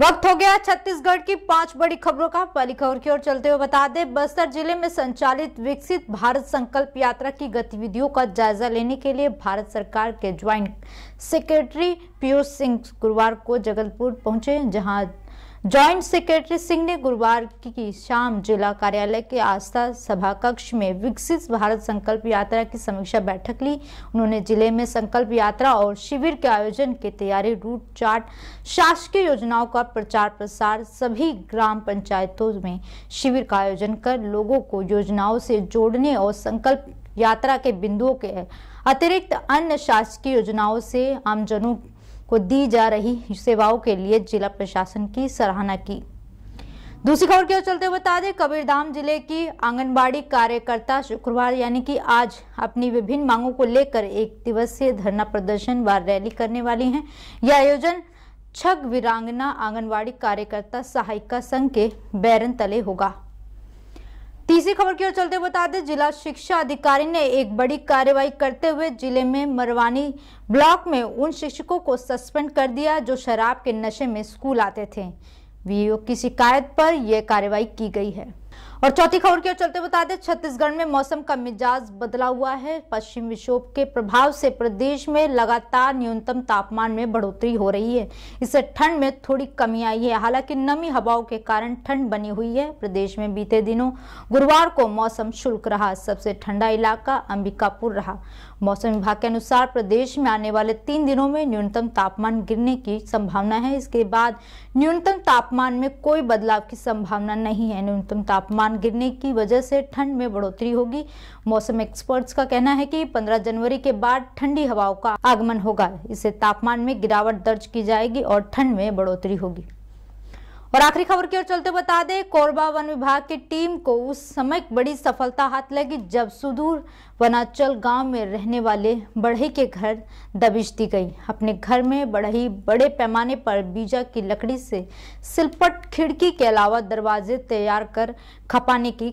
वक्त हो गया छत्तीसगढ़ की पांच बड़ी खबरों का पहली खबर की ओर चलते हुए बता दें बस्तर जिले में संचालित विकसित भारत संकल्प यात्रा की गतिविधियों का जायजा लेने के लिए भारत सरकार के ज्वाइंट सेक्रेटरी पीयूष सिंह गुरुवार को जगलपुर पहुंचे जहां जॉइंट सेक्रेटरी सिंह ने गुरुवार की शाम जिला कार्यालय के आस्था सभा कक्ष में विकसित भारत संकल्प यात्रा की समीक्षा बैठक ली उन्होंने जिले में संकल्प यात्रा और शिविर के आयोजन की तैयारी रूट चार्ट शासकीय योजनाओं का प्रचार प्रसार सभी ग्राम पंचायतों में शिविर का आयोजन कर लोगों को योजनाओं से जोड़ने और संकल्प यात्रा के बिंदुओं के अतिरिक्त अन्य शासकीय योजनाओं से आमजनों को दी जा रही सेवाओं के लिए जिला प्रशासन की सराहना की दूसरी खबर की ओर चलते हुए बता दें कबीरधाम जिले की आंगनबाड़ी कार्यकर्ता शुक्रवार यानी कि आज अपनी विभिन्न मांगों को लेकर एक दिवसीय धरना प्रदर्शन व रैली करने वाली हैं यह आयोजन छग वीरांगना आंगनबाड़ी कार्यकर्ता सहायिका संघ के बैरन तले होगा तीसरी खबर की ओर चलते बता दें जिला शिक्षा अधिकारी ने एक बड़ी कार्रवाई करते हुए जिले में मरवानी ब्लॉक में उन शिक्षकों को सस्पेंड कर दिया जो शराब के नशे में स्कूल आते थे वीओ की शिकायत पर यह कार्रवाई की गई है और चौथी खबर की ओर चलते बता दें छत्तीसगढ़ में मौसम का मिजाज बदला हुआ है पश्चिम विक्षोभ के प्रभाव से प्रदेश में लगातार न्यूनतम तापमान में बढ़ोतरी हो रही है इससे ठंड में थोड़ी कमी आई है हालांकि नमी हवाओं के कारण ठंड बनी हुई है प्रदेश में बीते दिनों गुरुवार को मौसम शुल्क रहा सबसे ठंडा इलाका अंबिकापुर रहा मौसम विभाग के अनुसार प्रदेश में आने वाले तीन दिनों में न्यूनतम तापमान गिरने की संभावना है इसके बाद न्यूनतम तापमान में कोई बदलाव की संभावना नहीं है न्यूनतम तापमान तापमान गिरने की वजह से ठंड में बढ़ोतरी होगी मौसम एक्सपर्ट्स का कहना है कि 15 जनवरी के बाद ठंडी हवाओं का आगमन होगा इससे तापमान में गिरावट दर्ज की जाएगी और ठंड में बढ़ोतरी होगी और आखिरी खबर की ओर चलते बता दें कोरबा वन विभाग की टीम को उस समय बड़ी सफलता हाथ लगी जब सुदूर वनाचल गांव में रहने वाले बढ़ई के घर दबिश दी गई अपने घर में बढ़ई बड़े पैमाने पर बीजा की लकड़ी से सिलपट खिड़की के अलावा दरवाजे तैयार कर खपाने की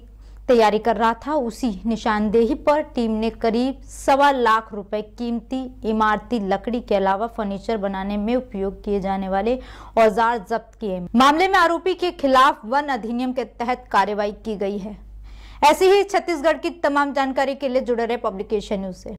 तैयारी कर रहा था उसी निशानदेही पर टीम ने करीब सवा लाख रुपए कीमती इमारती लकड़ी के अलावा फर्नीचर बनाने में उपयोग किए जाने वाले औजार जब्त किए मामले में आरोपी के खिलाफ वन अधिनियम के तहत कार्रवाई की गई है ऐसी ही छत्तीसगढ़ की तमाम जानकारी के लिए जुड़े रहे पब्लिकेशन न्यूज से